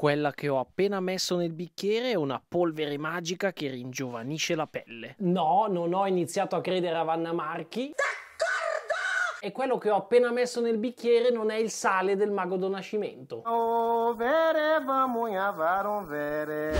Quella che ho appena messo nel bicchiere è una polvere magica che ringiovanisce la pelle. No, non ho iniziato a credere a Vanna Marchi. E quello che ho appena messo nel bicchiere non è il sale del mago do nascimento.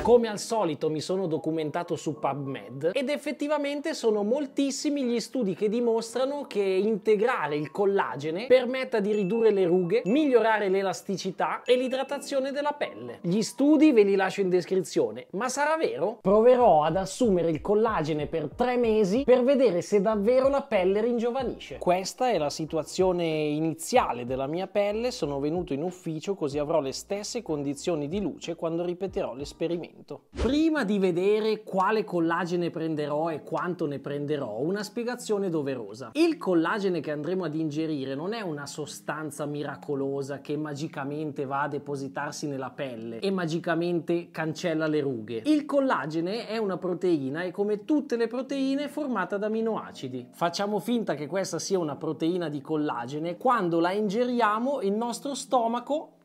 Come al solito mi sono documentato su PubMed ed effettivamente sono moltissimi gli studi che dimostrano che integrare il collagene permetta di ridurre le rughe, migliorare l'elasticità e l'idratazione della pelle. Gli studi ve li lascio in descrizione, ma sarà vero? Proverò ad assumere il collagene per tre mesi per vedere se davvero la pelle ringiovanisce. Questa è la situazione iniziale della mia pelle, sono venuto in ufficio così avrò le stesse condizioni di luce quando ripeterò l'esperimento. Prima di vedere quale collagene prenderò e quanto ne prenderò, una spiegazione doverosa. Il collagene che andremo ad ingerire non è una sostanza miracolosa che magicamente va a depositarsi nella pelle e magicamente cancella le rughe. Il collagene è una proteina e come tutte le proteine è formata da aminoacidi. Facciamo finta che questa sia una proteina piena di collagene, quando la ingeriamo il nostro stomaco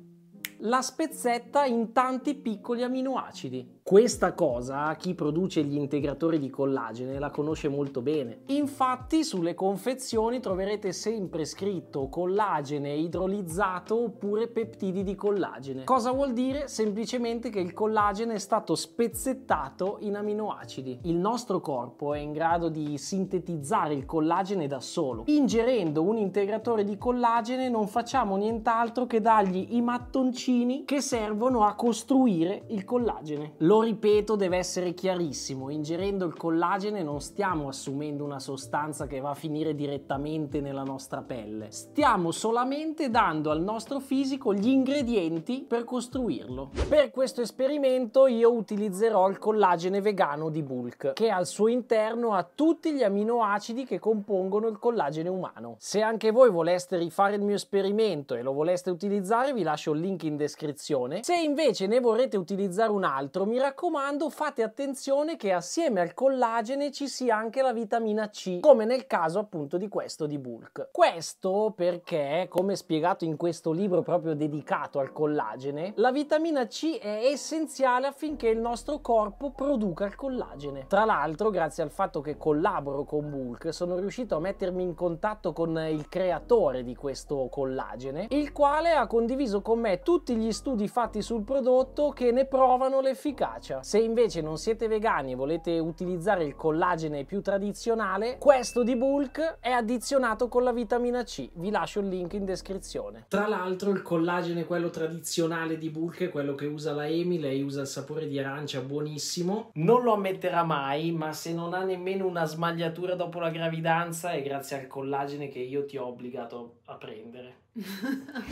la spezzetta in tanti piccoli aminoacidi. Questa cosa chi produce gli integratori di collagene la conosce molto bene. Infatti sulle confezioni troverete sempre scritto collagene idrolizzato oppure peptidi di collagene. Cosa vuol dire? Semplicemente che il collagene è stato spezzettato in aminoacidi. Il nostro corpo è in grado di sintetizzare il collagene da solo. Ingerendo un integratore di collagene non facciamo nient'altro che dargli i mattoncini cuoricini che servono a costruire il collagene. Lo ripeto, deve essere chiarissimo, ingerendo il collagene non stiamo assumendo una sostanza che va a finire direttamente nella nostra pelle, stiamo solamente dando al nostro fisico gli ingredienti per costruirlo. Per questo esperimento io utilizzerò il collagene vegano di Bulk, che al suo interno ha tutti gli aminoacidi che compongono il collagene umano. Se anche voi voleste rifare il mio esperimento e lo voleste utilizzare, vi lascio il link in in descrizione. Se invece ne vorrete utilizzare un altro, mi raccomando fate attenzione che assieme al collagene ci sia anche la vitamina C, come nel caso appunto di questo di Bulk. Questo perché, come spiegato in questo libro proprio dedicato al collagene, la vitamina C è essenziale affinché il nostro corpo produca il collagene. Tra l'altro, grazie al fatto che collaboro con Bulk, sono riuscito a mettermi in contatto con il creatore di questo collagene, il quale ha condiviso con me tutti tutti gli studi fatti sul prodotto che ne provano l'efficacia. Se invece non siete vegani e volete utilizzare il collagene più tradizionale, questo di Bulk è addizionato con la vitamina C. Vi lascio il link in descrizione. Tra l'altro il collagene quello tradizionale di Bulk è quello che usa la Emi, lei usa il sapore di arancia buonissimo. Non lo ammetterà mai, ma se non ha nemmeno una smagliatura dopo la gravidanza è grazie al collagene che io ti ho obbligato a prendere.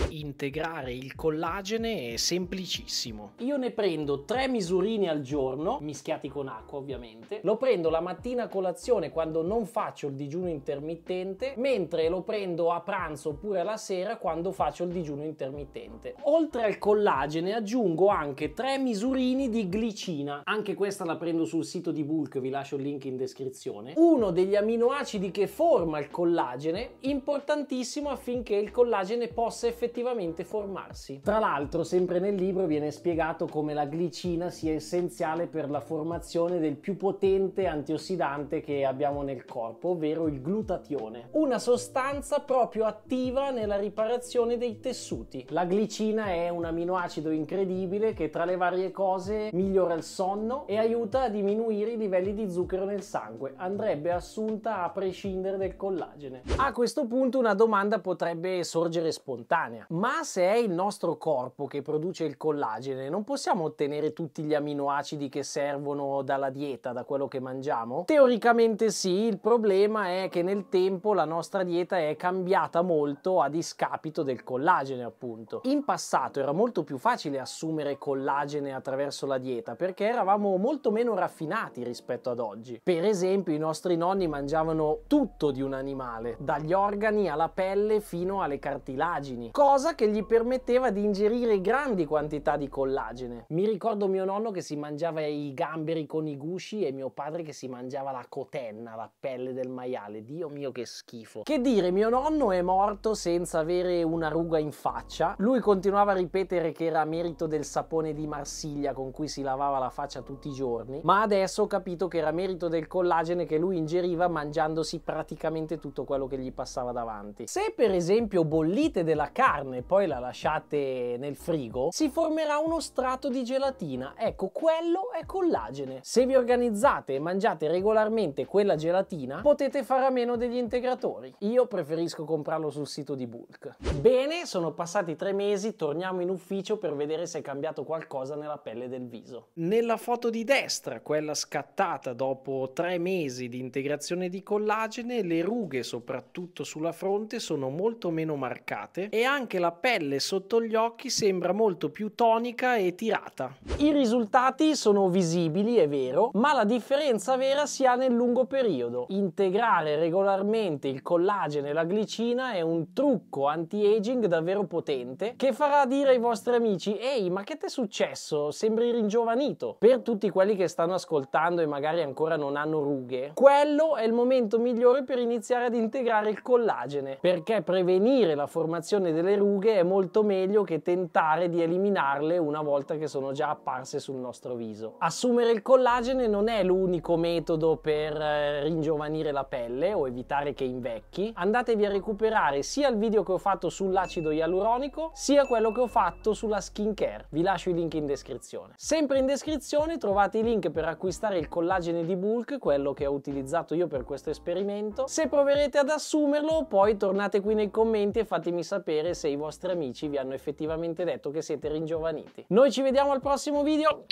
Integrare il collagene è semplicissimo. Io ne prendo tre misurini al giorno, mischiati con acqua ovviamente. Lo prendo la mattina a colazione quando non faccio il digiuno intermittente, mentre lo prendo a pranzo oppure alla sera quando faccio il digiuno intermittente. Oltre al collagene aggiungo anche tre misurini di glicina. Anche questa la prendo sul sito di Bulk, vi lascio il link in descrizione. Uno degli aminoacidi che forma il collagene, importantissimo affinché il collagene collagene possa effettivamente formarsi. Tra l'altro, sempre nel libro viene spiegato come la glicina sia essenziale per la formazione del più potente antiossidante che abbiamo nel corpo, ovvero il glutatione, una sostanza proprio attiva nella riparazione dei tessuti. La glicina è un aminoacido incredibile che tra le varie cose migliora il sonno e aiuta a diminuire i livelli di zucchero nel sangue. Andrebbe assunta a prescindere dal collagene. A questo punto una domanda potrebbe sorgere essere spontanea. Ma se è il nostro corpo che produce il collagene, non possiamo ottenere tutti gli aminoacidi che servono dalla dieta, da quello che mangiamo? Teoricamente sì, il problema è che nel tempo la nostra dieta è cambiata molto a discapito del collagene, appunto. In passato era molto più facile assumere collagene attraverso la dieta perché eravamo molto meno raffinati rispetto ad oggi. Per esempio, i nostri nonni mangiavano tutto di un animale, dagli organi alla pelle fino alle cartilagini cartilagini, cosa che gli permetteva di ingerire grandi quantità di collagene. Mi ricordo mio nonno che si mangiava i gamberi con i gusci e mio padre che si mangiava la cotenna, la pelle del maiale. Dio mio che schifo. Che dire, mio nonno è morto senza avere una ruga in faccia. Lui continuava a ripetere che era a merito del sapone di Marsiglia con cui si lavava la faccia tutti i giorni, ma adesso ho capito che era merito del collagene che lui ingeriva mangiandosi praticamente tutto quello che gli passava davanti. Se per esempio bollire bollite della carne e poi la lasciate nel frigo, si formerà uno strato di gelatina. Ecco, quello è collagene. Se vi organizzate e mangiate regolarmente quella gelatina, potete fare a meno degli integratori. Io preferisco comprarlo sul sito di Bulk. Bene, sono passati tre mesi, torniamo in ufficio per vedere se è cambiato qualcosa nella pelle del viso. Nella foto di destra, quella scattata dopo tre mesi di integrazione di collagene, le rughe, soprattutto sulla fronte, sono molto meno marcate marcate e anche la pelle sotto gli occhi sembra molto più tonica e tirata. I risultati sono visibili, è vero, ma la differenza vera si ha nel lungo periodo. Integrare regolarmente il collagene e la glicina è un trucco anti-aging davvero potente che farà dire ai vostri amici «Ehi, ma che ti è successo? Sembri ringiovanito!» Per tutti quelli che stanno ascoltando e magari ancora non hanno rughe, quello è il momento migliore per iniziare ad integrare il collagene perché prevenire la formazione delle rughe è molto meglio che tentare di eliminarle una volta che sono già apparse sul nostro viso. Assumere il collagene non è l'unico metodo per eh, ringiovanire la pelle o evitare che invecchi. Andatevi a recuperare sia il video che ho fatto sull'acido ialuronico sia quello che ho fatto sulla skin care. Vi lascio i link in descrizione. Sempre in descrizione trovate i link per acquistare il collagene di Bulk, quello che ho utilizzato io per questo esperimento. Se proverete ad assumerlo poi tornate qui nei commenti e fate fatemi sapere se i vostri amici vi hanno effettivamente detto che siete ringiovaniti. Noi ci vediamo al prossimo video,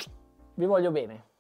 vi voglio bene.